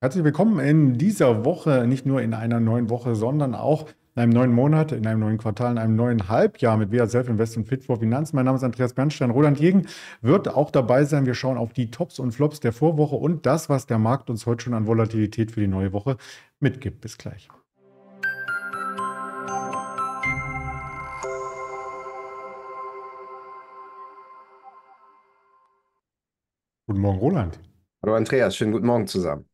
Herzlich willkommen in dieser Woche, nicht nur in einer neuen Woche, sondern auch in einem neuen Monat, in einem neuen Quartal, in einem neuen Halbjahr mit VR Self Invest und Fit for Finanz. Mein Name ist Andreas Bernstein. Roland Jegen wird auch dabei sein. Wir schauen auf die Tops und Flops der Vorwoche und das, was der Markt uns heute schon an Volatilität für die neue Woche mitgibt. Bis gleich. Guten Morgen, Roland. Hallo Andreas, schönen guten Morgen zusammen.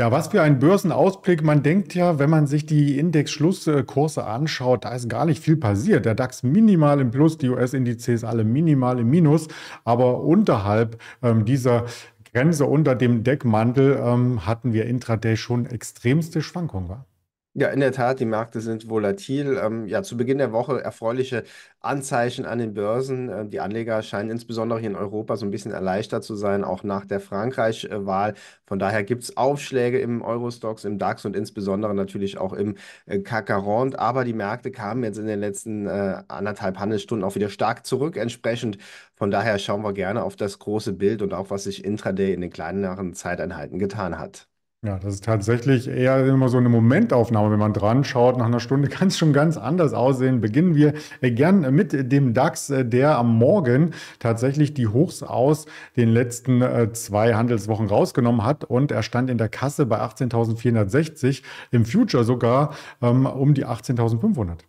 Ja, was für ein Börsenausblick. Man denkt ja, wenn man sich die Index-Schlusskurse anschaut, da ist gar nicht viel passiert. Der DAX minimal im Plus, die US-Indizes alle minimal im Minus, aber unterhalb ähm, dieser Grenze unter dem Deckmantel ähm, hatten wir intraday schon extremste Schwankungen. War. Ja, in der Tat, die Märkte sind volatil. Ähm, ja, zu Beginn der Woche erfreuliche Anzeichen an den Börsen. Äh, die Anleger scheinen insbesondere hier in Europa so ein bisschen erleichtert zu sein, auch nach der Frankreich-Wahl. Von daher gibt es Aufschläge im Eurostox, im DAX und insbesondere natürlich auch im äh, Aber die Märkte kamen jetzt in den letzten äh, anderthalb Handelsstunden auch wieder stark zurück. Entsprechend von daher schauen wir gerne auf das große Bild und auch, was sich intraday in den kleineren Zeiteinheiten getan hat. Ja, das ist tatsächlich eher immer so eine Momentaufnahme, wenn man dran schaut. Nach einer Stunde kann es schon ganz anders aussehen. Beginnen wir äh, gern mit dem DAX, äh, der am Morgen tatsächlich die Hochs aus den letzten äh, zwei Handelswochen rausgenommen hat und er stand in der Kasse bei 18.460, im Future sogar ähm, um die 18.500.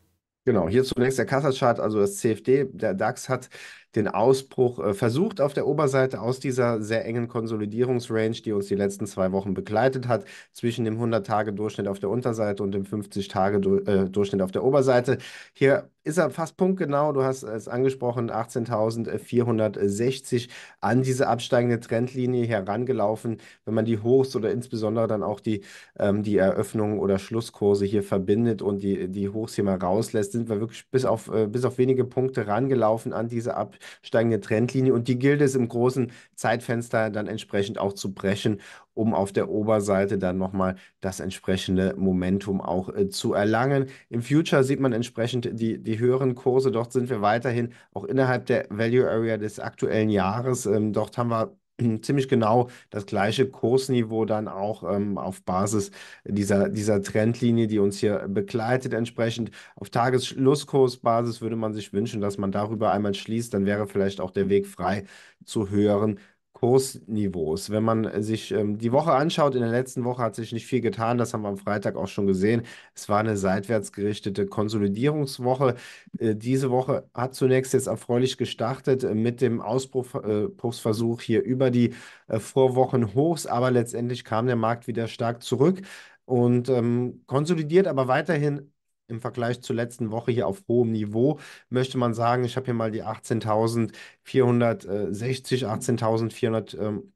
Genau, hier zunächst der Kassachart, also das CFD. Der DAX hat den Ausbruch äh, versucht auf der Oberseite aus dieser sehr engen Konsolidierungsrange, die uns die letzten zwei Wochen begleitet hat, zwischen dem 100-Tage-Durchschnitt auf der Unterseite und dem 50-Tage-Durchschnitt äh, auf der Oberseite. Hier ist er fast punktgenau. Du hast es angesprochen, 18.460 an diese absteigende Trendlinie herangelaufen. Wenn man die Hochs oder insbesondere dann auch die, ähm, die Eröffnungen oder Schlusskurse hier verbindet und die, die Hochs hier mal rauslässt, sind wir wirklich bis auf, äh, bis auf wenige Punkte rangelaufen an diese absteigende Trendlinie. Und die gilt es im großen Zeitfenster dann entsprechend auch zu brechen um auf der Oberseite dann nochmal das entsprechende Momentum auch äh, zu erlangen. Im Future sieht man entsprechend die, die höheren Kurse. Dort sind wir weiterhin auch innerhalb der Value Area des aktuellen Jahres. Ähm, dort haben wir ziemlich genau das gleiche Kursniveau dann auch ähm, auf Basis dieser, dieser Trendlinie, die uns hier begleitet. Entsprechend auf Tagesschlusskursbasis würde man sich wünschen, dass man darüber einmal schließt. Dann wäre vielleicht auch der Weg frei zu höheren Kursniveaus. Wenn man äh, sich ähm, die Woche anschaut, in der letzten Woche hat sich nicht viel getan, das haben wir am Freitag auch schon gesehen. Es war eine seitwärts gerichtete Konsolidierungswoche. Äh, diese Woche hat zunächst jetzt erfreulich gestartet äh, mit dem äh, Ausbruchsversuch äh, hier über die äh, Vorwochen hochs, aber letztendlich kam der Markt wieder stark zurück und ähm, konsolidiert aber weiterhin im Vergleich zur letzten Woche hier auf hohem Niveau, möchte man sagen, ich habe hier mal die 18.460, 18.465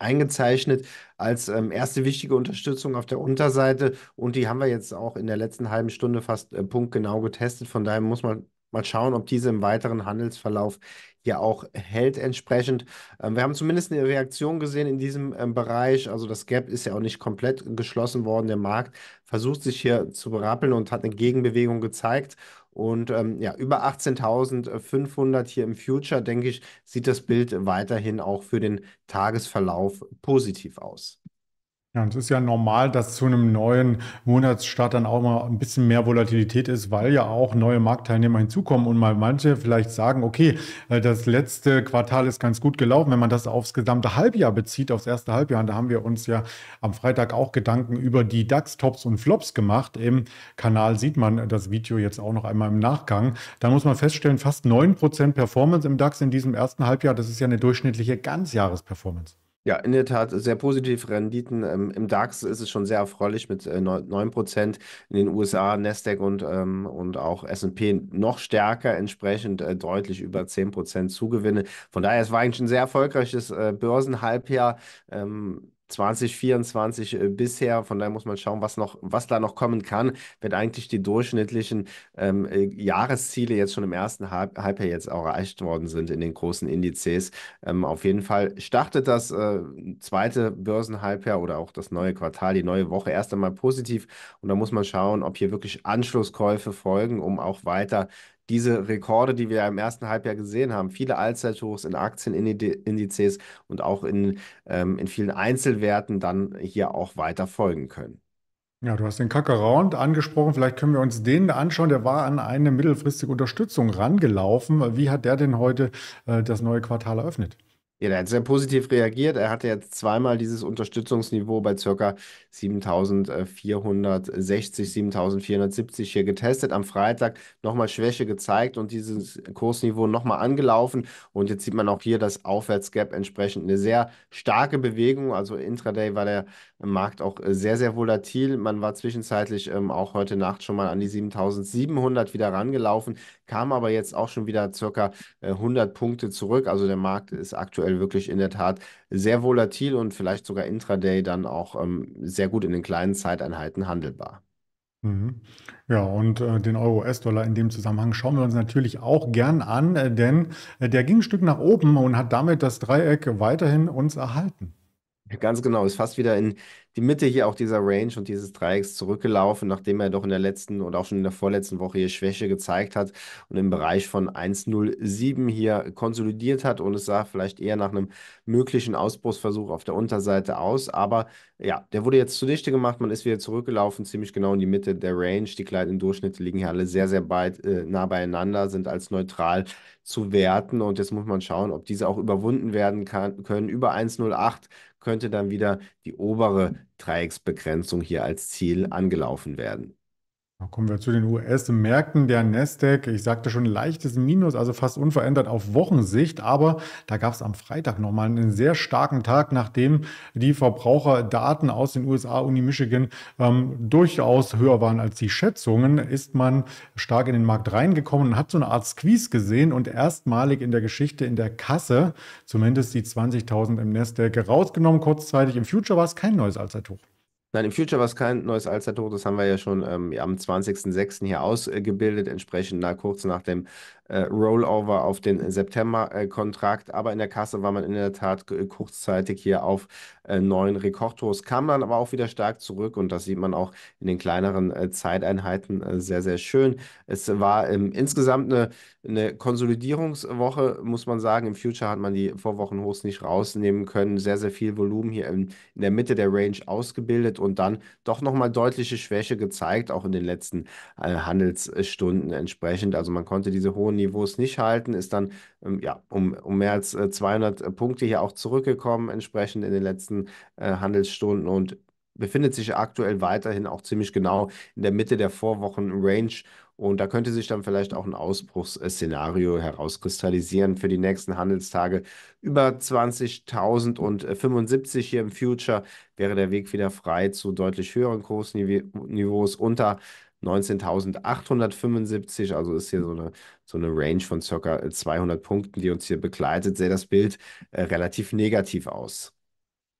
eingezeichnet als ähm, erste wichtige Unterstützung auf der Unterseite und die haben wir jetzt auch in der letzten halben Stunde fast äh, punktgenau getestet. Von daher muss man mal schauen, ob diese im weiteren Handelsverlauf hier auch hält entsprechend. Ähm, wir haben zumindest eine Reaktion gesehen in diesem ähm, Bereich. Also das Gap ist ja auch nicht komplett geschlossen worden. Der Markt versucht sich hier zu berappeln und hat eine Gegenbewegung gezeigt. Und ähm, ja, über 18.500 hier im Future, denke ich, sieht das Bild weiterhin auch für den Tagesverlauf positiv aus. Ja, und es ist ja normal, dass zu einem neuen Monatsstart dann auch mal ein bisschen mehr Volatilität ist, weil ja auch neue Marktteilnehmer hinzukommen und mal manche vielleicht sagen, okay, äh, das letzte Quartal ist ganz gut gelaufen, wenn man das aufs gesamte Halbjahr bezieht, aufs erste Halbjahr. Und da haben wir uns ja am Freitag auch Gedanken über die DAX-Tops und Flops gemacht. Im Kanal sieht man das Video jetzt auch noch einmal im Nachgang. Da muss man feststellen, fast 9% Performance im DAX in diesem ersten Halbjahr, das ist ja eine durchschnittliche Ganzjahresperformance. Ja, in der Tat sehr positiv Renditen. Ähm, Im DAX ist es schon sehr erfreulich mit äh, 9 Prozent. In den USA Nasdaq und, ähm, und auch S&P noch stärker, entsprechend äh, deutlich über 10 Prozent Zugewinne. Von daher, es war eigentlich ein sehr erfolgreiches äh, Börsenhalbjahr. Ähm, 2024 äh, bisher. Von daher muss man schauen, was, noch, was da noch kommen kann, wenn eigentlich die durchschnittlichen ähm, äh, Jahresziele jetzt schon im ersten Halb Halbjahr jetzt auch erreicht worden sind in den großen Indizes. Ähm, auf jeden Fall startet das äh, zweite Börsenhalbjahr oder auch das neue Quartal, die neue Woche erst einmal positiv. Und da muss man schauen, ob hier wirklich Anschlusskäufe folgen, um auch weiter diese Rekorde, die wir im ersten Halbjahr gesehen haben, viele Allzeithochs in Aktienindizes und auch in, ähm, in vielen Einzelwerten dann hier auch weiter folgen können. Ja, du hast den Kakaround angesprochen. Vielleicht können wir uns den anschauen. Der war an eine mittelfristige Unterstützung rangelaufen. Wie hat der denn heute äh, das neue Quartal eröffnet? Ja, der hat sehr positiv reagiert. Er hatte jetzt zweimal dieses Unterstützungsniveau bei ca. 7460, 7470 hier getestet. Am Freitag nochmal Schwäche gezeigt und dieses Kursniveau nochmal angelaufen. Und jetzt sieht man auch hier das Aufwärtsgap entsprechend eine sehr starke Bewegung. Also intraday war der Markt auch sehr, sehr volatil. Man war zwischenzeitlich ähm, auch heute Nacht schon mal an die 7700 wieder rangelaufen, kam aber jetzt auch schon wieder ca. 100 äh, Punkte zurück. Also der Markt ist aktuell aktuell wirklich in der Tat sehr volatil und vielleicht sogar intraday dann auch ähm, sehr gut in den kleinen Zeiteinheiten handelbar. Mhm. Ja, und äh, den Euro-US-Dollar in dem Zusammenhang schauen wir uns natürlich auch gern an, äh, denn äh, der ging ein Stück nach oben und hat damit das Dreieck weiterhin uns erhalten. Ganz genau, ist fast wieder in die Mitte hier auch dieser Range und dieses Dreiecks zurückgelaufen, nachdem er doch in der letzten oder auch schon in der vorletzten Woche hier Schwäche gezeigt hat und im Bereich von 1,07 hier konsolidiert hat. Und es sah vielleicht eher nach einem möglichen Ausbruchsversuch auf der Unterseite aus. Aber ja, der wurde jetzt zunichte gemacht. Man ist wieder zurückgelaufen, ziemlich genau in die Mitte der Range. Die kleinen Durchschnitte liegen hier alle sehr, sehr weit äh, nah beieinander, sind als neutral zu werten. Und jetzt muss man schauen, ob diese auch überwunden werden kann, können. Über 1,08 könnte dann wieder die obere Dreiecksbegrenzung hier als Ziel angelaufen werden. Kommen wir zu den US-Märkten. Der Nasdaq, ich sagte schon, leichtes Minus, also fast unverändert auf Wochensicht. Aber da gab es am Freitag nochmal einen sehr starken Tag, nachdem die Verbraucherdaten aus den USA, Uni Michigan, ähm, durchaus höher waren als die Schätzungen. Ist man stark in den Markt reingekommen und hat so eine Art Squeeze gesehen und erstmalig in der Geschichte in der Kasse zumindest die 20.000 im Nasdaq rausgenommen kurzzeitig. Im Future war es kein neues Allzeithoch. Nein, im Future war es kein neues Allzeithoch, das haben wir ja schon ähm, am 20.06. hier ausgebildet, entsprechend na, kurz nach dem äh, Rollover auf den September-Kontrakt. Äh, aber in der Kasse war man in der Tat äh, kurzzeitig hier auf neuen Rekordhochs, kam dann aber auch wieder stark zurück und das sieht man auch in den kleineren Zeiteinheiten sehr, sehr schön. Es war ähm, insgesamt eine, eine Konsolidierungswoche, muss man sagen. Im Future hat man die Vorwochenhochs nicht rausnehmen können. Sehr, sehr viel Volumen hier in, in der Mitte der Range ausgebildet und dann doch nochmal deutliche Schwäche gezeigt, auch in den letzten äh, Handelsstunden entsprechend. Also man konnte diese hohen Niveaus nicht halten, ist dann ähm, ja, um, um mehr als 200 äh, äh, Punkte hier auch zurückgekommen, entsprechend in den letzten äh, Handelsstunden und befindet sich aktuell weiterhin auch ziemlich genau in der Mitte der Vorwochen-Range. Und da könnte sich dann vielleicht auch ein Ausbruchsszenario herauskristallisieren für die nächsten Handelstage. Über 20.075 hier im Future wäre der Weg wieder frei zu deutlich höheren Kursniveaus unter 19.875, also ist hier so eine, so eine Range von ca. 200 äh, Punkten, die uns hier begleitet, sähe das Bild äh, relativ negativ aus.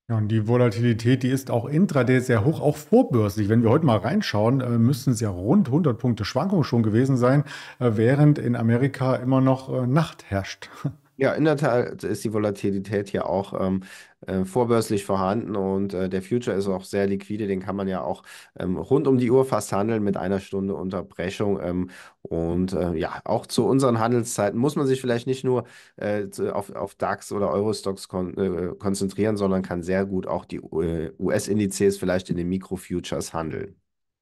Ja, und die Volatilität, die ist auch intraday sehr hoch, auch vorbörslich. Wenn wir heute mal reinschauen, äh, müssten es ja rund 100 Punkte Schwankung schon gewesen sein, äh, während in Amerika immer noch äh, Nacht herrscht. Ja, in der Tat ist die Volatilität hier auch ähm, äh, vorbörslich vorhanden und äh, der Future ist auch sehr liquide, den kann man ja auch ähm, rund um die Uhr fast handeln mit einer Stunde Unterbrechung. Ähm, und äh, ja, auch zu unseren Handelszeiten muss man sich vielleicht nicht nur äh, auf, auf DAX oder Eurostocks kon äh, konzentrieren, sondern kann sehr gut auch die äh, US-Indizes vielleicht in den Mikrofutures handeln.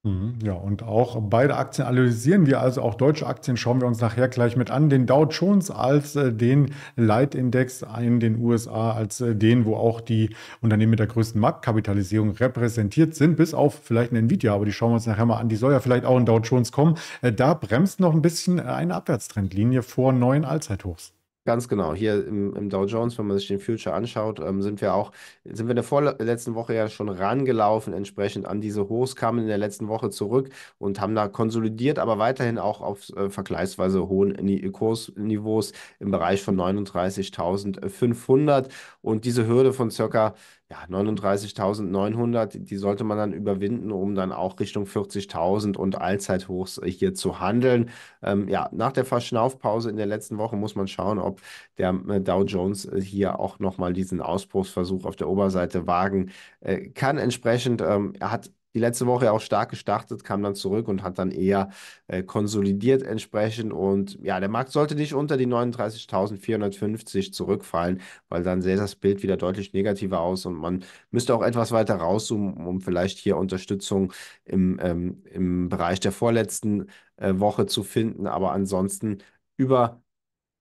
Mhm, ja, und auch beide Aktien analysieren wir, also auch deutsche Aktien schauen wir uns nachher gleich mit an. Den Dow Jones als äh, den Leitindex in den USA, als äh, den, wo auch die Unternehmen mit der größten Marktkapitalisierung repräsentiert sind, bis auf vielleicht eine Nvidia, aber die schauen wir uns nachher mal an. Die soll ja vielleicht auch in Dow Jones kommen. Äh, da bremst noch ein bisschen eine Abwärtstrendlinie vor neuen Allzeithochs. Ganz genau. Hier im, im, Dow Jones, wenn man sich den Future anschaut, ähm, sind wir auch, sind wir in der vorletzten Woche ja schon rangelaufen, entsprechend an diese Hochs, kamen in der letzten Woche zurück und haben da konsolidiert, aber weiterhin auch auf äh, vergleichsweise hohen Ni Kursniveaus im Bereich von 39.500 und diese Hürde von circa ja, 39.900, die sollte man dann überwinden, um dann auch Richtung 40.000 und Allzeithochs äh, hier zu handeln. Ähm, ja, nach der Verschnaufpause in der letzten Woche muss man schauen, ob der äh, Dow Jones äh, hier auch nochmal diesen Ausbruchsversuch auf der Oberseite wagen äh, kann. Entsprechend ähm, er hat die letzte Woche auch stark gestartet, kam dann zurück und hat dann eher äh, konsolidiert entsprechend. Und ja, der Markt sollte nicht unter die 39.450 zurückfallen, weil dann sähe das Bild wieder deutlich negativer aus und man müsste auch etwas weiter rauszoomen, um vielleicht hier Unterstützung im, ähm, im Bereich der vorletzten äh, Woche zu finden. Aber ansonsten über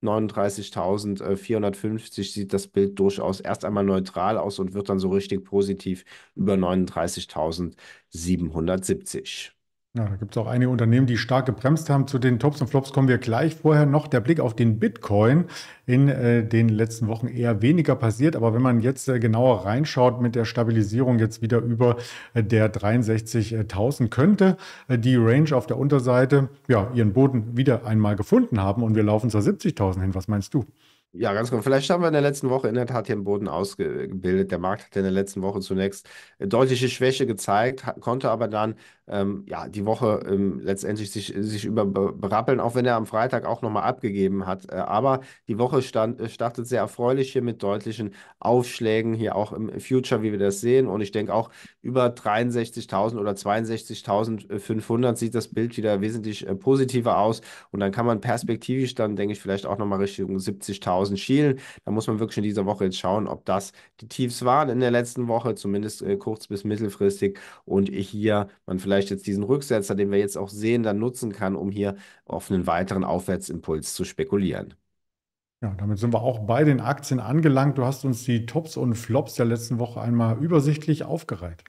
39.450 äh, sieht das Bild durchaus erst einmal neutral aus und wird dann so richtig positiv über 39.770. Ja, da gibt es auch einige Unternehmen, die stark gebremst haben. Zu den Tops und Flops kommen wir gleich. Vorher noch der Blick auf den Bitcoin. In äh, den letzten Wochen eher weniger passiert, aber wenn man jetzt äh, genauer reinschaut mit der Stabilisierung jetzt wieder über äh, der 63.000 könnte äh, die Range auf der Unterseite ja ihren Boden wieder einmal gefunden haben und wir laufen zur 70.000 hin. Was meinst du? Ja, ganz gut. Genau. Vielleicht haben wir in der letzten Woche in der Tat hier einen Boden ausgebildet. Der Markt hat in der letzten Woche zunächst äh, deutliche Schwäche gezeigt, konnte aber dann ähm, ja, die Woche ähm, letztendlich sich, sich überberappeln, auch wenn er am Freitag auch nochmal abgegeben hat. Äh, aber die Woche stand, äh, startet sehr erfreulich hier mit deutlichen Aufschlägen, hier auch im Future, wie wir das sehen. Und ich denke auch über 63.000 oder 62.500 sieht das Bild wieder wesentlich äh, positiver aus. Und dann kann man perspektivisch dann, denke ich, vielleicht auch nochmal Richtung 70.000 schielen. Da muss man wirklich in dieser Woche jetzt schauen, ob das die Tiefs waren in der letzten Woche, zumindest äh, kurz- bis mittelfristig. Und hier man vielleicht vielleicht jetzt diesen Rücksetzer, den wir jetzt auch sehen, dann nutzen kann, um hier auf einen weiteren Aufwärtsimpuls zu spekulieren. Ja, damit sind wir auch bei den Aktien angelangt. Du hast uns die Tops und Flops der letzten Woche einmal übersichtlich aufgereiht.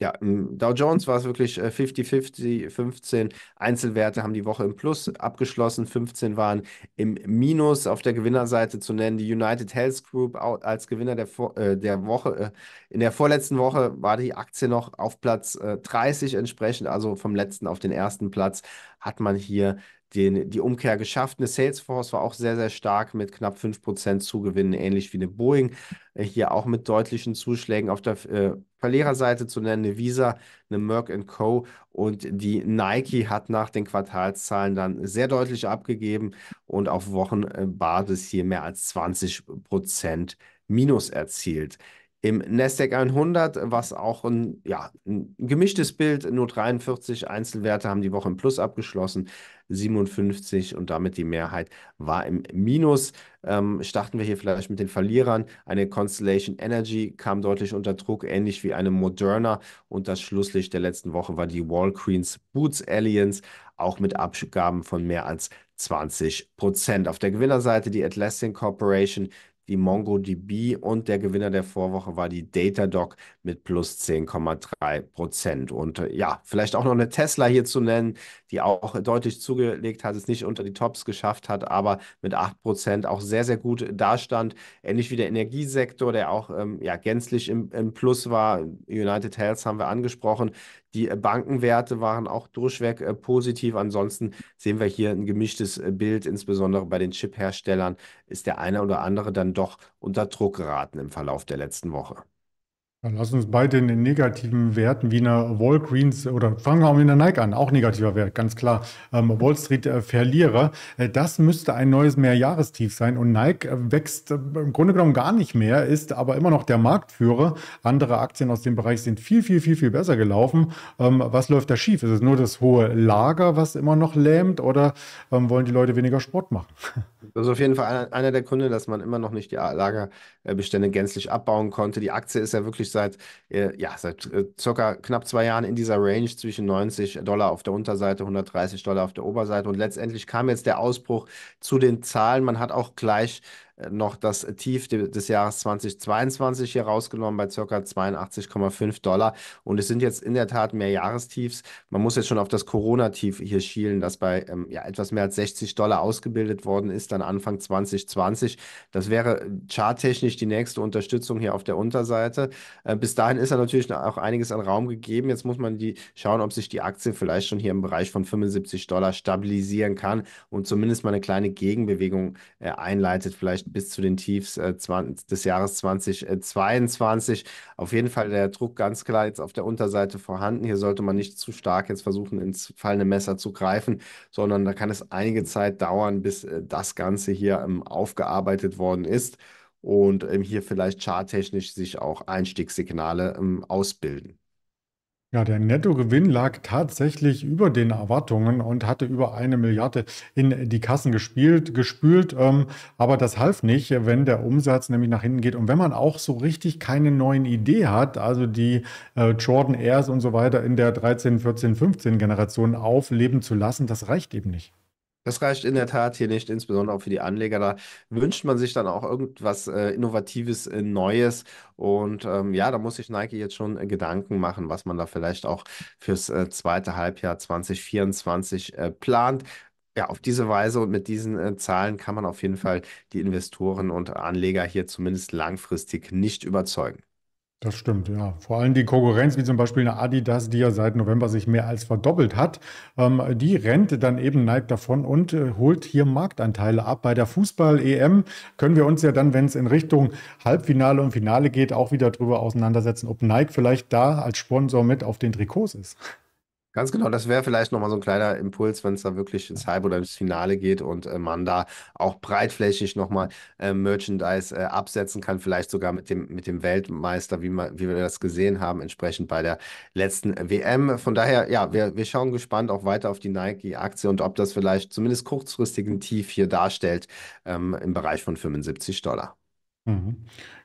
Ja, im ähm, Dow Jones war es wirklich 50-50, äh, 15 Einzelwerte haben die Woche im Plus abgeschlossen, 15 waren im Minus. Auf der Gewinnerseite zu nennen, die United Health Group als Gewinner der, äh, der Woche. Äh, in der vorletzten Woche war die Aktie noch auf Platz äh, 30 entsprechend, also vom letzten auf den ersten Platz hat man hier den, die Umkehr geschafft. Eine Salesforce war auch sehr, sehr stark mit knapp 5% Zugewinnen, ähnlich wie eine Boeing. Äh, hier auch mit deutlichen Zuschlägen auf der äh, Verliererseite zu nennen, eine Visa, eine Merck Co. Und die Nike hat nach den Quartalszahlen dann sehr deutlich abgegeben und auf Wochenbasis hier mehr als 20% Minus erzielt. Im Nasdaq 100, was auch ein, ja, ein gemischtes Bild, nur 43 Einzelwerte haben die Woche im Plus abgeschlossen, 57 und damit die Mehrheit war im Minus. Ähm, starten wir hier vielleicht mit den Verlierern. Eine Constellation Energy kam deutlich unter Druck, ähnlich wie eine Moderna. Und das Schlusslicht der letzten Woche war die Walgreens Boots Alliance, auch mit Abgaben von mehr als 20 Prozent. Auf der Gewinnerseite die Atlassian Corporation die MongoDB und der Gewinner der Vorwoche war die Datadog mit plus 10,3 Prozent. Und äh, ja, vielleicht auch noch eine Tesla hier zu nennen, die auch deutlich zugelegt hat, es nicht unter die Tops geschafft hat, aber mit 8 Prozent auch sehr, sehr gut dastand. Ähnlich wie der Energiesektor, der auch ähm, ja, gänzlich im, im Plus war. United Health haben wir angesprochen. Die äh, Bankenwerte waren auch durchweg äh, positiv. Ansonsten sehen wir hier ein gemischtes äh, Bild, insbesondere bei den Chip-Herstellern ist der eine oder andere dann doch unter Druck geraten im Verlauf der letzten Woche. Dann lass uns bei den negativen Werten wie einer Walgreens oder fangen wir auch mit einer Nike an, auch negativer Wert, ganz klar. Ähm, Wall Street äh, Verlierer, äh, das müsste ein neues Mehrjahrestief sein und Nike äh, wächst äh, im Grunde genommen gar nicht mehr, ist aber immer noch der Marktführer. Andere Aktien aus dem Bereich sind viel, viel, viel, viel besser gelaufen. Ähm, was läuft da schief? Ist es nur das hohe Lager, was immer noch lähmt oder ähm, wollen die Leute weniger Sport machen? Das ist auf jeden Fall einer der Gründe, dass man immer noch nicht die Lagerbestände gänzlich abbauen konnte. Die Aktie ist ja wirklich sich seit, äh, ja, seit äh, circa knapp zwei Jahren in dieser Range zwischen 90 Dollar auf der Unterseite, 130 Dollar auf der Oberseite. Und letztendlich kam jetzt der Ausbruch zu den Zahlen. Man hat auch gleich noch das Tief des Jahres 2022 hier rausgenommen bei ca. 82,5 Dollar. Und es sind jetzt in der Tat mehr Jahrestiefs. Man muss jetzt schon auf das Corona-Tief hier schielen, das bei ähm, ja, etwas mehr als 60 Dollar ausgebildet worden ist, dann Anfang 2020. Das wäre äh, charttechnisch die nächste Unterstützung hier auf der Unterseite. Äh, bis dahin ist er natürlich auch einiges an Raum gegeben. Jetzt muss man die schauen, ob sich die Aktie vielleicht schon hier im Bereich von 75 Dollar stabilisieren kann und zumindest mal eine kleine Gegenbewegung äh, einleitet, vielleicht bis zu den Tiefs äh, 20, des Jahres 2022. Äh, auf jeden Fall der Druck ganz klar jetzt auf der Unterseite vorhanden. Hier sollte man nicht zu stark jetzt versuchen, ins fallende Messer zu greifen, sondern da kann es einige Zeit dauern, bis äh, das Ganze hier ähm, aufgearbeitet worden ist und ähm, hier vielleicht charttechnisch sich auch Einstiegssignale ähm, ausbilden. Ja, der Nettogewinn lag tatsächlich über den Erwartungen und hatte über eine Milliarde in die Kassen gespielt, gespült. Ähm, aber das half nicht, wenn der Umsatz nämlich nach hinten geht. Und wenn man auch so richtig keine neuen Idee hat, also die äh, Jordan Airs und so weiter in der 13, 14, 15 Generation aufleben zu lassen, das reicht eben nicht. Das reicht in der Tat hier nicht, insbesondere auch für die Anleger. Da wünscht man sich dann auch irgendwas äh, Innovatives, äh, Neues. Und ähm, ja, da muss sich Nike jetzt schon äh, Gedanken machen, was man da vielleicht auch fürs äh, zweite Halbjahr 2024 äh, plant. Ja, auf diese Weise und mit diesen äh, Zahlen kann man auf jeden Fall die Investoren und Anleger hier zumindest langfristig nicht überzeugen. Das stimmt, ja. Vor allem die Konkurrenz, wie zum Beispiel eine Adidas, die ja seit November sich mehr als verdoppelt hat, ähm, die rennt dann eben neigt davon und äh, holt hier Marktanteile ab. Bei der Fußball-EM können wir uns ja dann, wenn es in Richtung Halbfinale und Finale geht, auch wieder darüber auseinandersetzen, ob Nike vielleicht da als Sponsor mit auf den Trikots ist. Ganz genau, das wäre vielleicht nochmal so ein kleiner Impuls, wenn es da wirklich ins Halb- oder ins Finale geht und äh, man da auch breitflächig nochmal äh, Merchandise äh, absetzen kann, vielleicht sogar mit dem, mit dem Weltmeister, wie, man, wie wir das gesehen haben, entsprechend bei der letzten WM. Von daher, ja, wir, wir schauen gespannt auch weiter auf die Nike-Aktie und ob das vielleicht zumindest kurzfristigen Tief hier darstellt ähm, im Bereich von 75 Dollar. Mhm.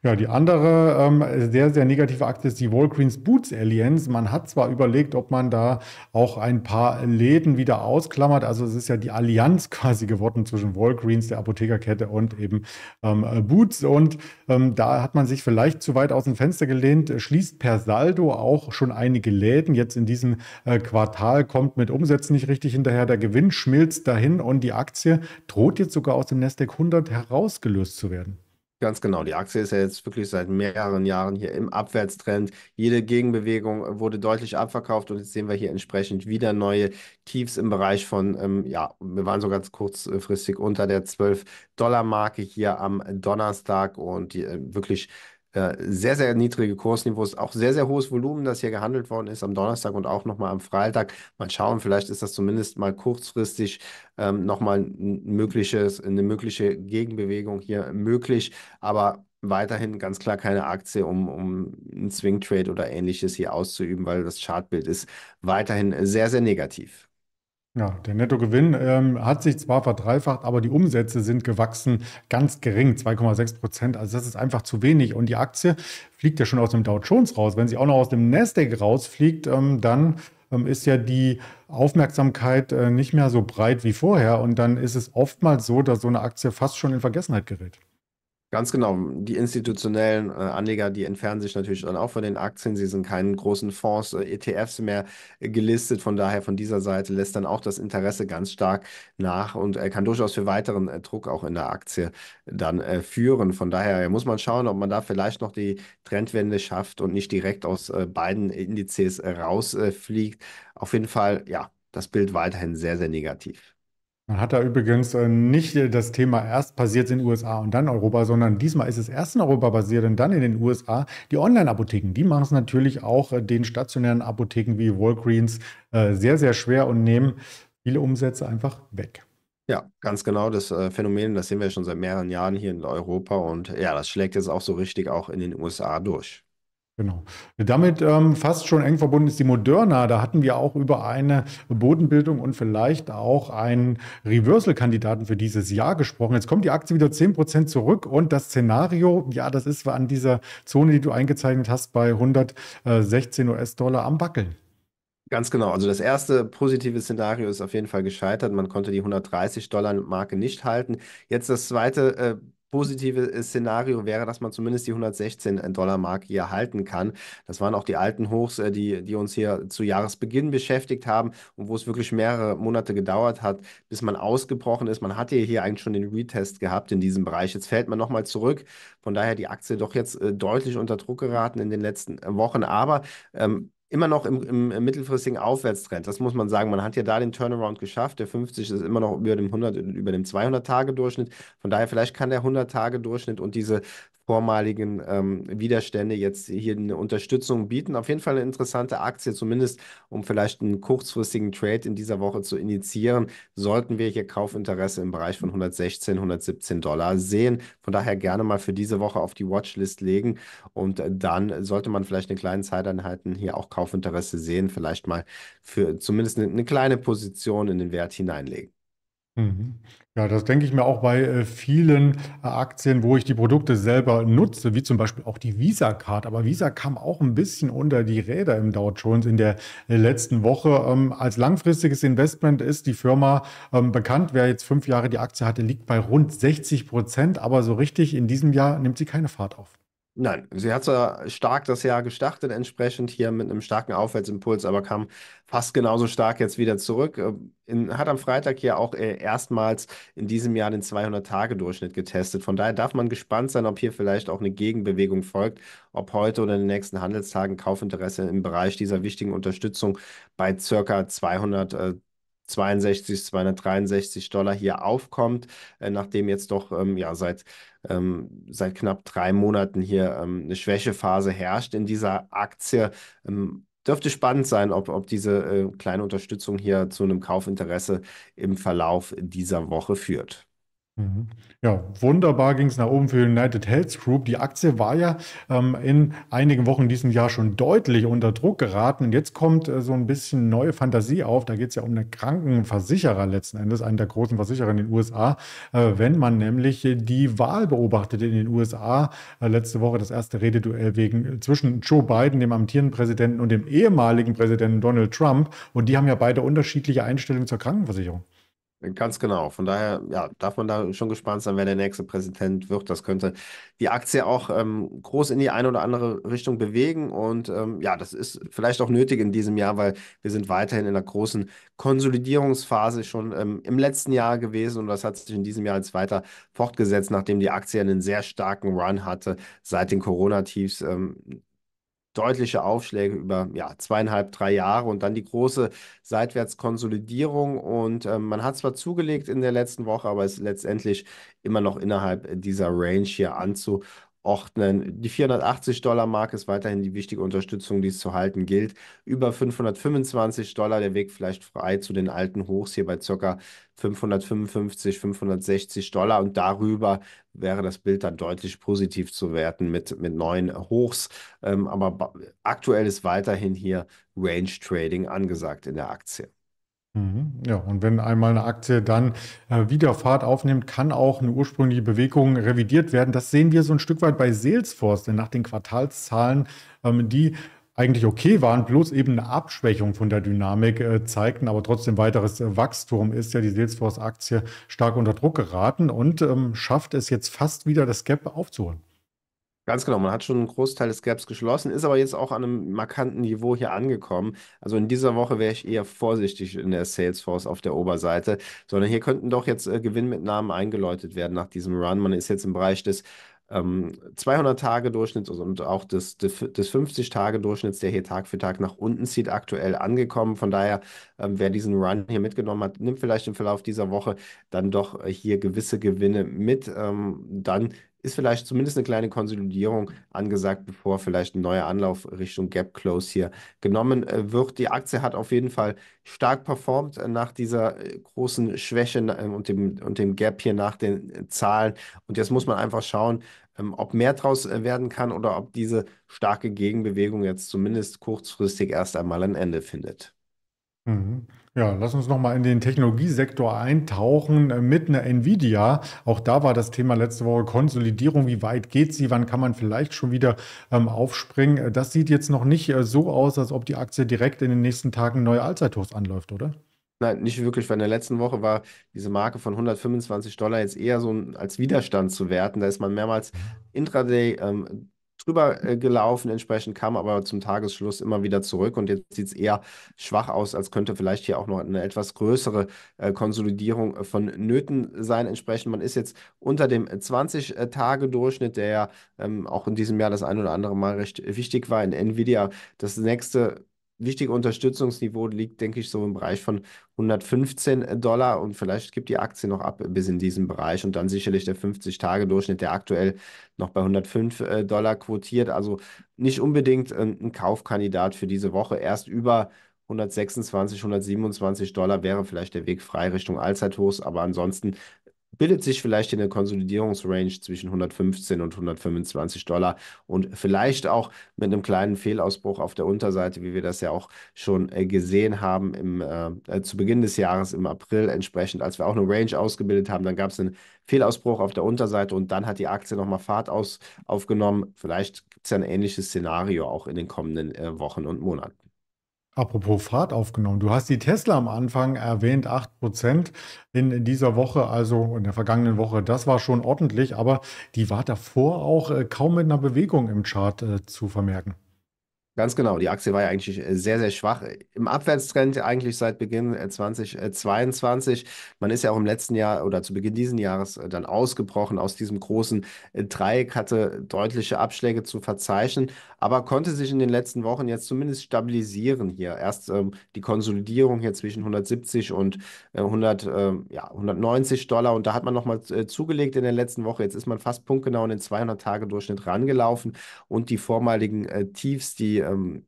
Ja, die andere ähm, sehr, sehr negative Aktie ist die Walgreens Boots Alliance. Man hat zwar überlegt, ob man da auch ein paar Läden wieder ausklammert. Also es ist ja die Allianz quasi geworden zwischen Walgreens, der Apothekerkette und eben ähm, äh, Boots. Und ähm, da hat man sich vielleicht zu weit aus dem Fenster gelehnt, schließt per Saldo auch schon einige Läden. Jetzt in diesem äh, Quartal kommt mit Umsätzen nicht richtig hinterher. Der Gewinn schmilzt dahin und die Aktie droht jetzt sogar aus dem Nasdaq 100 herausgelöst zu werden. Ganz genau. Die Aktie ist ja jetzt wirklich seit mehreren Jahren hier im Abwärtstrend. Jede Gegenbewegung äh, wurde deutlich abverkauft und jetzt sehen wir hier entsprechend wieder neue Tiefs im Bereich von, ähm, ja, wir waren so ganz kurzfristig unter der 12-Dollar-Marke hier am Donnerstag und die, äh, wirklich äh, sehr, sehr niedrige Kursniveaus, auch sehr, sehr hohes Volumen, das hier gehandelt worden ist am Donnerstag und auch nochmal am Freitag. Mal schauen, vielleicht ist das zumindest mal kurzfristig ähm, nochmal ein mögliches, eine mögliche Gegenbewegung hier möglich. Aber weiterhin ganz klar keine Aktie, um, um einen Swing Trade oder ähnliches hier auszuüben, weil das Chartbild ist weiterhin sehr, sehr negativ. Ja, der Nettogewinn ähm, hat sich zwar verdreifacht, aber die Umsätze sind gewachsen, ganz gering, 2,6 Prozent. Also das ist einfach zu wenig. Und die Aktie fliegt ja schon aus dem Dow Jones raus. Wenn sie auch noch aus dem Nasdaq rausfliegt, ähm, dann ähm, ist ja die Aufmerksamkeit äh, nicht mehr so breit wie vorher. Und dann ist es oftmals so, dass so eine Aktie fast schon in Vergessenheit gerät. Ganz genau. Die institutionellen äh, Anleger, die entfernen sich natürlich dann auch von den Aktien. Sie sind keinen großen Fonds, äh, ETFs mehr äh, gelistet. Von daher von dieser Seite lässt dann auch das Interesse ganz stark nach und kann durchaus für weiteren Druck auch in der Aktie dann führen. Von daher muss man schauen, ob man da vielleicht noch die Trendwende schafft und nicht direkt aus beiden Indizes rausfliegt. Auf jeden Fall, ja, das Bild weiterhin sehr, sehr negativ. Man hat da übrigens äh, nicht das Thema erst passiert in den USA und dann Europa, sondern diesmal ist es erst in Europa basiert und dann in den USA. Die Online-Apotheken, die machen es natürlich auch äh, den stationären Apotheken wie Walgreens äh, sehr, sehr schwer und nehmen viele Umsätze einfach weg. Ja, ganz genau das Phänomen, das sehen wir schon seit mehreren Jahren hier in Europa und ja, das schlägt jetzt auch so richtig auch in den USA durch. Genau. Damit ähm, fast schon eng verbunden ist die Moderna. Da hatten wir auch über eine Bodenbildung und vielleicht auch einen Reversal-Kandidaten für dieses Jahr gesprochen. Jetzt kommt die Aktie wieder 10% zurück und das Szenario, ja, das ist an dieser Zone, die du eingezeichnet hast, bei 116 US-Dollar am Wackeln. Ganz genau. Also das erste positive Szenario ist auf jeden Fall gescheitert. Man konnte die 130 Dollar Marke nicht halten. Jetzt das zweite äh, positive äh, Szenario wäre, dass man zumindest die 116-Dollar-Marke hier halten kann. Das waren auch die alten Hochs, äh, die, die uns hier zu Jahresbeginn beschäftigt haben und wo es wirklich mehrere Monate gedauert hat, bis man ausgebrochen ist. Man hatte hier eigentlich schon den Retest gehabt in diesem Bereich. Jetzt fällt man nochmal zurück. Von daher die Aktie doch jetzt äh, deutlich unter Druck geraten in den letzten Wochen. Aber ähm, immer noch im, im, im, mittelfristigen Aufwärtstrend. Das muss man sagen. Man hat ja da den Turnaround geschafft. Der 50 ist immer noch über dem 100, über dem 200-Tage-Durchschnitt. Von daher vielleicht kann der 100-Tage-Durchschnitt und diese vormaligen ähm, Widerstände jetzt hier eine Unterstützung bieten. Auf jeden Fall eine interessante Aktie, zumindest um vielleicht einen kurzfristigen Trade in dieser Woche zu initiieren, sollten wir hier Kaufinteresse im Bereich von 116, 117 Dollar sehen. Von daher gerne mal für diese Woche auf die Watchlist legen und dann sollte man vielleicht in kleinen Zeiteinheiten hier auch Kaufinteresse sehen, vielleicht mal für zumindest eine, eine kleine Position in den Wert hineinlegen. Mhm. Ja, das denke ich mir auch bei äh, vielen äh, Aktien, wo ich die Produkte selber nutze, wie zum Beispiel auch die Visa Card. Aber Visa kam auch ein bisschen unter die Räder im Dow Jones in der äh, letzten Woche. Ähm, als langfristiges Investment ist die Firma ähm, bekannt. Wer jetzt fünf Jahre die Aktie hatte, liegt bei rund 60 Prozent. Aber so richtig in diesem Jahr nimmt sie keine Fahrt auf. Nein, sie hat zwar stark das Jahr gestartet, entsprechend hier mit einem starken Aufwärtsimpuls, aber kam fast genauso stark jetzt wieder zurück. Ähm, in, hat am Freitag hier auch äh, erstmals in diesem Jahr den 200-Tage-Durchschnitt getestet. Von daher darf man gespannt sein, ob hier vielleicht auch eine Gegenbewegung folgt, ob heute oder in den nächsten Handelstagen Kaufinteresse im Bereich dieser wichtigen Unterstützung bei circa 200 62, 263 Dollar hier aufkommt, äh, nachdem jetzt doch ähm, ja, seit, ähm, seit knapp drei Monaten hier ähm, eine Schwächephase herrscht in dieser Aktie. Ähm, dürfte spannend sein, ob, ob diese äh, kleine Unterstützung hier zu einem Kaufinteresse im Verlauf dieser Woche führt. Mhm. Ja, wunderbar ging es nach oben für United Health Group. Die Aktie war ja ähm, in einigen Wochen diesem Jahr schon deutlich unter Druck geraten. Und jetzt kommt äh, so ein bisschen neue Fantasie auf. Da geht es ja um einen Krankenversicherer letzten Endes, einen der großen Versicherer in den USA. Äh, wenn man nämlich die Wahl beobachtete in den USA äh, letzte Woche, das erste Rededuell wegen, äh, zwischen Joe Biden, dem amtierenden Präsidenten, und dem ehemaligen Präsidenten Donald Trump. Und die haben ja beide unterschiedliche Einstellungen zur Krankenversicherung. Ganz genau. Von daher, ja, darf man da schon gespannt sein, wer der nächste Präsident wird. Das könnte die Aktie auch ähm, groß in die eine oder andere Richtung bewegen. Und ähm, ja, das ist vielleicht auch nötig in diesem Jahr, weil wir sind weiterhin in einer großen Konsolidierungsphase schon ähm, im letzten Jahr gewesen. Und das hat sich in diesem Jahr jetzt weiter fortgesetzt, nachdem die Aktie einen sehr starken Run hatte seit den Corona-Tiefs ähm, deutliche Aufschläge über ja, zweieinhalb, drei Jahre und dann die große Seitwärtskonsolidierung. Und äh, man hat zwar zugelegt in der letzten Woche, aber ist letztendlich immer noch innerhalb dieser Range hier anzupassen ordnen. Die 480-Dollar-Marke ist weiterhin die wichtige Unterstützung, die es zu halten gilt. Über 525 Dollar der Weg vielleicht frei zu den alten Hochs hier bei ca. 555, 560 Dollar und darüber wäre das Bild dann deutlich positiv zu werten mit, mit neuen Hochs. Ähm, aber aktuell ist weiterhin hier Range Trading angesagt in der Aktie. Mhm. Ja, und wenn einmal eine Aktie dann äh, wieder Fahrt aufnimmt, kann auch eine ursprüngliche Bewegung revidiert werden. Das sehen wir so ein Stück weit bei Salesforce, denn nach den Quartalszahlen, ähm, die eigentlich okay waren, bloß eben eine Abschwächung von der Dynamik äh, zeigten, aber trotzdem weiteres äh, Wachstum ist ja die Salesforce-Aktie stark unter Druck geraten und ähm, schafft es jetzt fast wieder, das Gap aufzuholen. Ganz genau, man hat schon einen Großteil des Gaps geschlossen, ist aber jetzt auch an einem markanten Niveau hier angekommen. Also in dieser Woche wäre ich eher vorsichtig in der Salesforce auf der Oberseite, sondern hier könnten doch jetzt äh, Gewinnmitnahmen eingeläutet werden nach diesem Run. Man ist jetzt im Bereich des ähm, 200-Tage-Durchschnitts und auch des, des 50-Tage-Durchschnitts, der hier Tag für Tag nach unten zieht, aktuell angekommen. Von daher, ähm, wer diesen Run hier mitgenommen hat, nimmt vielleicht im Verlauf dieser Woche dann doch äh, hier gewisse Gewinne mit. Ähm, dann ist vielleicht zumindest eine kleine Konsolidierung angesagt, bevor vielleicht ein neuer Anlauf Richtung Gap Close hier genommen äh, wird. Die Aktie hat auf jeden Fall stark performt äh, nach dieser äh, großen Schwäche ähm, und dem, und dem Gap hier nach den Zahlen. Und jetzt muss man einfach schauen, ähm, ob mehr draus werden kann oder ob diese starke Gegenbewegung jetzt zumindest kurzfristig erst einmal ein Ende findet. Mhm. Ja, lass uns nochmal in den Technologiesektor eintauchen äh, mit einer Nvidia. Auch da war das Thema letzte Woche Konsolidierung. Wie weit geht sie? Wann kann man vielleicht schon wieder ähm, aufspringen? Äh, das sieht jetzt noch nicht äh, so aus, als ob die Aktie direkt in den nächsten Tagen neue Allzeithochs anläuft, oder? Nein, nicht wirklich, weil in der letzten Woche war diese Marke von 125 Dollar jetzt eher so als Widerstand zu werten. Da ist man mehrmals mhm. intraday ähm, drüber äh, gelaufen entsprechend, kam aber zum Tagesschluss immer wieder zurück und jetzt sieht es eher schwach aus, als könnte vielleicht hier auch noch eine etwas größere äh, Konsolidierung äh, von Nöten sein entsprechend. Man ist jetzt unter dem 20-Tage-Durchschnitt, äh, der ja ähm, auch in diesem Jahr das ein oder andere Mal recht äh, wichtig war. In Nvidia das nächste wichtige Unterstützungsniveau liegt, denke ich, so im Bereich von 115 äh, Dollar und vielleicht gibt die Aktie noch ab bis in diesen Bereich und dann sicherlich der 50-Tage-Durchschnitt, der aktuell noch bei 105 äh, Dollar quotiert. Also nicht unbedingt äh, ein Kaufkandidat für diese Woche. Erst über 126, 127 Dollar wäre vielleicht der Weg frei Richtung Allzeithochs, aber ansonsten bildet sich vielleicht in der Konsolidierungsrange zwischen 115 und 125 Dollar und vielleicht auch mit einem kleinen Fehlausbruch auf der Unterseite, wie wir das ja auch schon äh, gesehen haben im, äh, zu Beginn des Jahres im April entsprechend, als wir auch eine Range ausgebildet haben, dann gab es einen Fehlausbruch auf der Unterseite und dann hat die Aktie nochmal Fahrt aus, aufgenommen. Vielleicht gibt es ja ein ähnliches Szenario auch in den kommenden äh, Wochen und Monaten. Apropos Fahrt aufgenommen. Du hast die Tesla am Anfang erwähnt, 8% in dieser Woche, also in der vergangenen Woche. Das war schon ordentlich, aber die war davor auch äh, kaum mit einer Bewegung im Chart äh, zu vermerken. Ganz genau, die Aktie war ja eigentlich äh, sehr, sehr schwach. Im Abwärtstrend eigentlich seit Beginn 2022. Man ist ja auch im letzten Jahr oder zu Beginn dieses Jahres dann ausgebrochen aus diesem großen Dreieck, hatte deutliche Abschläge zu verzeichnen aber konnte sich in den letzten Wochen jetzt zumindest stabilisieren hier. Erst ähm, die Konsolidierung hier zwischen 170 und äh, 100, äh, ja, 190 Dollar und da hat man nochmal äh, zugelegt in der letzten Woche. Jetzt ist man fast punktgenau in den 200-Tage-Durchschnitt rangelaufen und die vormaligen äh, Tiefs, die ähm,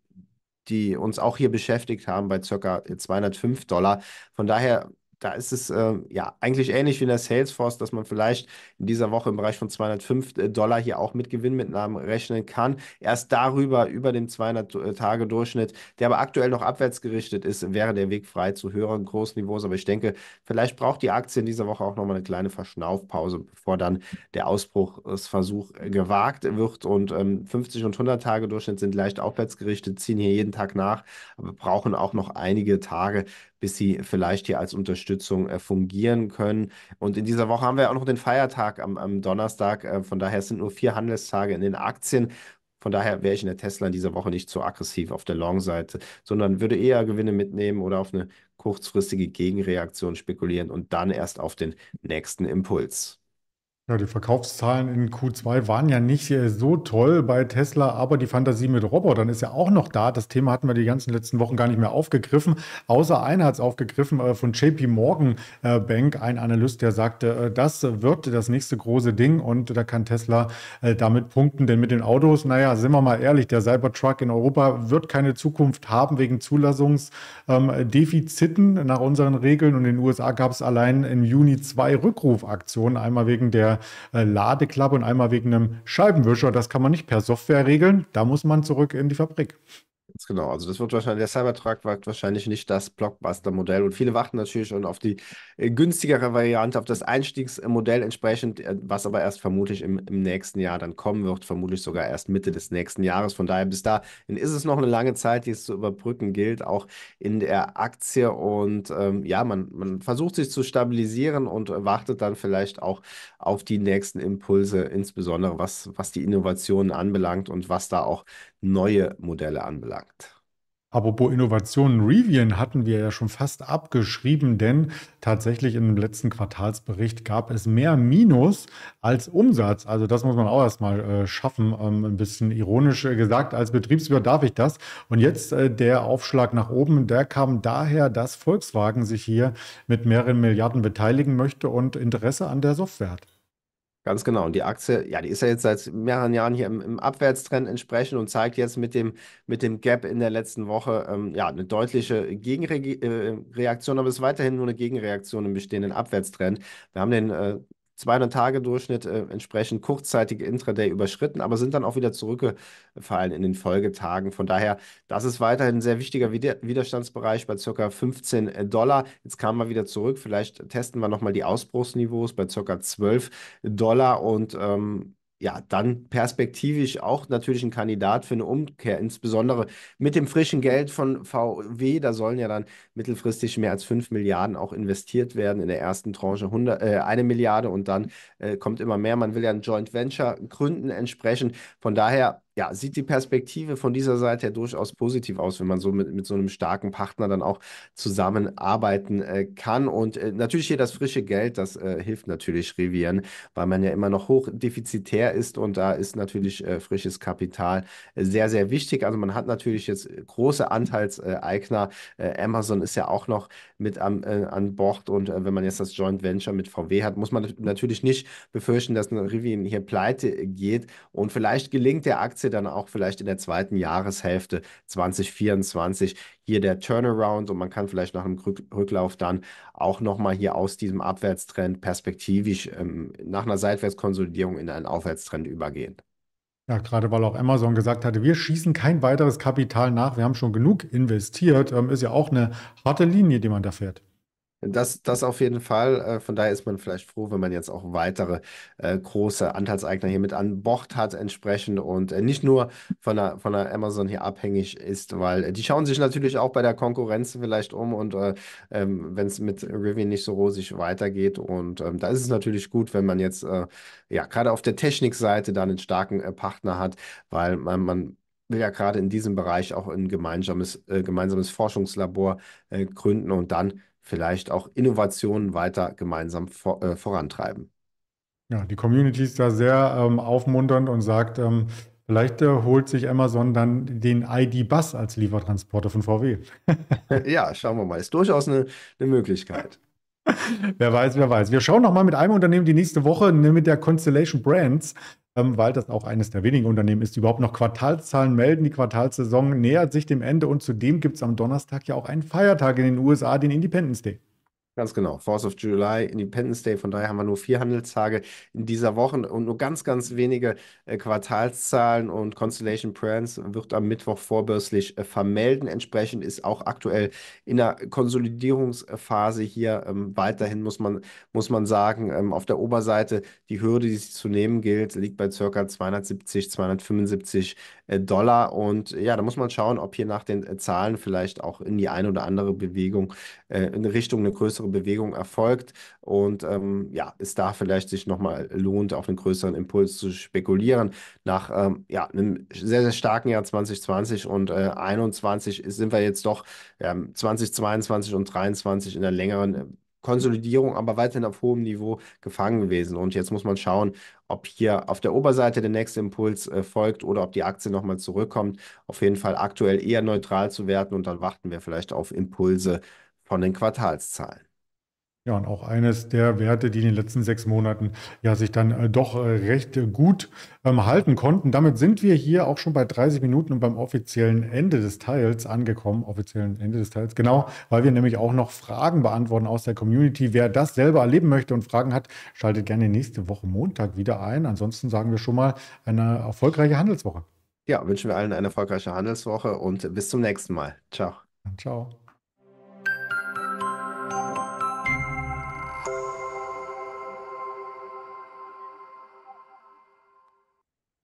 die uns auch hier beschäftigt haben bei ca. 205 äh, Dollar. Von daher da ist es äh, ja eigentlich ähnlich wie in der Salesforce, dass man vielleicht in dieser Woche im Bereich von 205 äh, Dollar hier auch mit Gewinnmitnahmen rechnen kann. Erst darüber, über dem 200-Tage-Durchschnitt, äh, der aber aktuell noch abwärts gerichtet ist, wäre der Weg frei zu höheren Großniveaus. Aber ich denke, vielleicht braucht die Aktie in dieser Woche auch nochmal eine kleine Verschnaufpause, bevor dann der Ausbruchsversuch äh, gewagt wird. Und ähm, 50 und 100-Tage-Durchschnitt sind leicht aufwärts gerichtet, ziehen hier jeden Tag nach, aber brauchen auch noch einige Tage, bis sie vielleicht hier als Unterstützung äh, fungieren können. Und in dieser Woche haben wir auch noch den Feiertag am, am Donnerstag. Äh, von daher sind nur vier Handelstage in den Aktien. Von daher wäre ich in der Tesla in dieser Woche nicht so aggressiv auf der Long-Seite, sondern würde eher Gewinne mitnehmen oder auf eine kurzfristige Gegenreaktion spekulieren und dann erst auf den nächsten Impuls. Ja, die Verkaufszahlen in Q2 waren ja nicht so toll bei Tesla, aber die Fantasie mit Robotern ist ja auch noch da. Das Thema hatten wir die ganzen letzten Wochen gar nicht mehr aufgegriffen, außer einer hat es aufgegriffen äh, von JP Morgan äh, Bank, ein Analyst, der sagte, äh, das wird das nächste große Ding und da kann Tesla damit punkten, denn mit den Autos, naja, sind wir mal ehrlich, der Cybertruck in Europa wird keine Zukunft haben wegen Zulassungsdefiziten ähm, nach unseren Regeln und in den USA gab es allein im Juni zwei Rückrufaktionen, einmal wegen der äh, Ladeklappe und einmal wegen einem Scheibenwischer. Das kann man nicht per Software regeln. Da muss man zurück in die Fabrik. Ganz genau. Also das wird wahrscheinlich, der Cybertruck wird wahrscheinlich nicht das Blockbuster-Modell. Und viele warten natürlich schon auf die äh, günstigere Variante, auf das Einstiegsmodell entsprechend, äh, was aber erst vermutlich im, im nächsten Jahr dann kommen wird, vermutlich sogar erst Mitte des nächsten Jahres. Von daher bis dahin ist es noch eine lange Zeit, die es zu überbrücken gilt, auch in der Aktie. Und ähm, ja, man, man versucht sich zu stabilisieren und wartet dann vielleicht auch auf die nächsten Impulse, insbesondere was, was die Innovationen anbelangt und was da auch neue Modelle anbelangt. Apropos Innovationen, Rivian hatten wir ja schon fast abgeschrieben, denn tatsächlich im letzten Quartalsbericht gab es mehr Minus als Umsatz. Also das muss man auch erstmal äh, schaffen, ähm, ein bisschen ironisch äh, gesagt. Als Betriebswirt darf ich das. Und jetzt äh, der Aufschlag nach oben, der kam daher, dass Volkswagen sich hier mit mehreren Milliarden beteiligen möchte und Interesse an der Software hat. Ganz genau. Und die Aktie, ja, die ist ja jetzt seit mehreren Jahren hier im, im Abwärtstrend entsprechend und zeigt jetzt mit dem, mit dem Gap in der letzten Woche ähm, ja, eine deutliche Gegenreaktion, äh, aber es ist weiterhin nur eine Gegenreaktion im bestehenden Abwärtstrend. Wir haben den äh, 200-Tage-Durchschnitt äh, entsprechend kurzzeitige Intraday überschritten, aber sind dann auch wieder zurückgefallen in den Folgetagen. Von daher, das ist weiterhin ein sehr wichtiger Wider Widerstandsbereich bei ca. 15 äh, Dollar. Jetzt kamen wir wieder zurück. Vielleicht testen wir nochmal die Ausbruchsniveaus bei ca. 12 Dollar und ähm, ja, dann perspektivisch auch natürlich ein Kandidat für eine Umkehr, insbesondere mit dem frischen Geld von VW. Da sollen ja dann mittelfristig mehr als 5 Milliarden auch investiert werden, in der ersten Tranche 100, äh, eine Milliarde und dann äh, kommt immer mehr. Man will ja ein Joint Venture gründen entsprechend. Von daher ja, sieht die Perspektive von dieser Seite ja durchaus positiv aus, wenn man so mit, mit so einem starken Partner dann auch zusammenarbeiten äh, kann. Und äh, natürlich hier das frische Geld, das äh, hilft natürlich Rivieren, weil man ja immer noch hochdefizitär ist und da ist natürlich äh, frisches Kapital äh, sehr, sehr wichtig. Also man hat natürlich jetzt große Anteilseigner. Äh, Amazon ist ja auch noch mit am, an Bord und wenn man jetzt das Joint Venture mit VW hat, muss man natürlich nicht befürchten, dass Rivieren hier pleite geht und vielleicht gelingt der Aktie Aktie dann auch vielleicht in der zweiten Jahreshälfte 2024 hier der Turnaround und man kann vielleicht nach einem Rücklauf dann auch nochmal hier aus diesem Abwärtstrend perspektivisch ähm, nach einer Seitwärtskonsolidierung in einen Aufwärtstrend übergehen. Ja, gerade weil auch Amazon gesagt hatte, wir schießen kein weiteres Kapital nach, wir haben schon genug investiert, ähm, ist ja auch eine harte Linie, die man da fährt. Das, das auf jeden Fall. Äh, von daher ist man vielleicht froh, wenn man jetzt auch weitere äh, große Anteilseigner hier mit an Bord hat entsprechend und äh, nicht nur von der, von der Amazon hier abhängig ist, weil die schauen sich natürlich auch bei der Konkurrenz vielleicht um und ähm, wenn es mit Rivian nicht so rosig weitergeht und ähm, da ist es natürlich gut, wenn man jetzt ja gerade auf der Technikseite da einen starken Partner hat, weil man, man will ja gerade in diesem Bereich auch ein gemeinsames, gemeinsames Forschungslabor gründen und dann vielleicht auch Innovationen weiter gemeinsam vor, äh, vorantreiben. Ja, die Community ist da sehr ähm, aufmunternd und sagt, ähm, vielleicht äh, holt sich Amazon dann den ID-Bus als Liefertransporter von VW. ja, schauen wir mal. Ist durchaus eine, eine Möglichkeit. wer weiß, wer weiß. Wir schauen nochmal mit einem Unternehmen die nächste Woche, mit der Constellation Brands, ähm, weil das auch eines der wenigen Unternehmen ist, die überhaupt noch Quartalszahlen melden. Die Quartalssaison nähert sich dem Ende und zudem gibt es am Donnerstag ja auch einen Feiertag in den USA, den Independence Day. Ganz genau. Fourth of July, Independence Day. Von daher haben wir nur vier Handelstage in dieser Woche und nur ganz, ganz wenige äh, Quartalszahlen. Und Constellation Brands wird am Mittwoch vorbörslich äh, vermelden. Entsprechend ist auch aktuell in der Konsolidierungsphase hier ähm, weiterhin, muss man, muss man sagen, ähm, auf der Oberseite die Hürde, die es zu nehmen gilt, liegt bei ca. 270, 275 äh, Dollar. Und äh, ja, da muss man schauen, ob hier nach den äh, Zahlen vielleicht auch in die eine oder andere Bewegung, äh, in Richtung eine größere Bewegung erfolgt. Und ähm, ja, es da vielleicht sich nochmal lohnt, auf einen größeren Impuls zu spekulieren. Nach ähm, ja, einem sehr, sehr starken Jahr 2020 und äh, 21 sind wir jetzt doch ähm, 2022 und 2023 in der längeren Konsolidierung, aber weiterhin auf hohem Niveau gefangen gewesen. Und jetzt muss man schauen, ob hier auf der Oberseite der nächste Impuls äh, folgt oder ob die Aktie nochmal zurückkommt. Auf jeden Fall aktuell eher neutral zu werten und dann warten wir vielleicht auf Impulse von den Quartalszahlen. Ja, und auch eines der Werte, die in den letzten sechs Monaten ja sich dann äh, doch äh, recht äh, gut ähm, halten konnten. Damit sind wir hier auch schon bei 30 Minuten und beim offiziellen Ende des Teils angekommen. Offiziellen Ende des Teils, genau, weil wir nämlich auch noch Fragen beantworten aus der Community. Wer das selber erleben möchte und Fragen hat, schaltet gerne nächste Woche Montag wieder ein. Ansonsten sagen wir schon mal eine erfolgreiche Handelswoche. Ja, wünschen wir allen eine erfolgreiche Handelswoche und bis zum nächsten Mal. Ciao. Ciao.